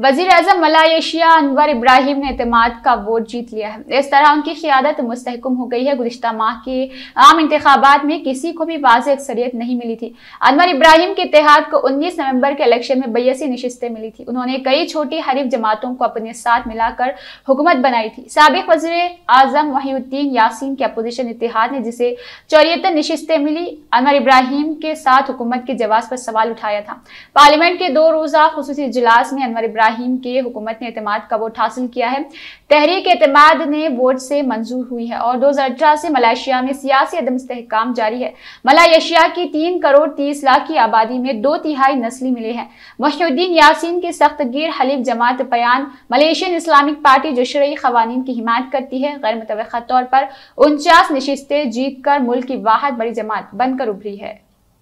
वजीर अजम मलाशिया अनवर इब्राहिम ने अतमाद का वोट जीत लिया है इस तरह उनकी क्यादत मुस्तकम हो गई है गुजशत माह के आम इंतबात में किसी को भी वाज अक्सरियत नहीं मिली थी अनवर इब्राहिम के इतिहाद को उन्नीस नवंबर के इलेक्शन में बयासी नशस्तें मिली थी उन्होंने कई छोटी हरीफ जमातों को अपने साथ मिलाकर हुकूमत बनाई थी सबक वजी अजम वहीद्दीन यासिन के अपोजिशन इतिहाद ने जिसे चौरीतर नशस्तें मिली अनवर इब्राहिम के साथ हुकूमत के जवाब पर सवाल उठाया था पार्लियामेंट के दो रोज़ा खसूस इजलास में अनवर इब्राहिम इब्राहिम के हुकूमत ने अतमाद का वोट हासिल किया है तहरीक एतम ने वोट से मंजूर हुई है और दो हज़ार अठारह से मलाशिया में सियासी अदम इसकाम जारी है मलाशिया की तीन करोड़ तीस लाख की आबादी में दो तिहाई नस्ली मिले हैं मोहद्दीन यासिन के सख्त गिर हलीफ जमात बयान मलेशियन इस्लामिक पार्टी जो शरय खवानी की हिमात करती है गैर मुतव तौर पर उनचास नशस्तें जीत कर मुल्क की वाहद बड़ी जमात बनकर उभरी है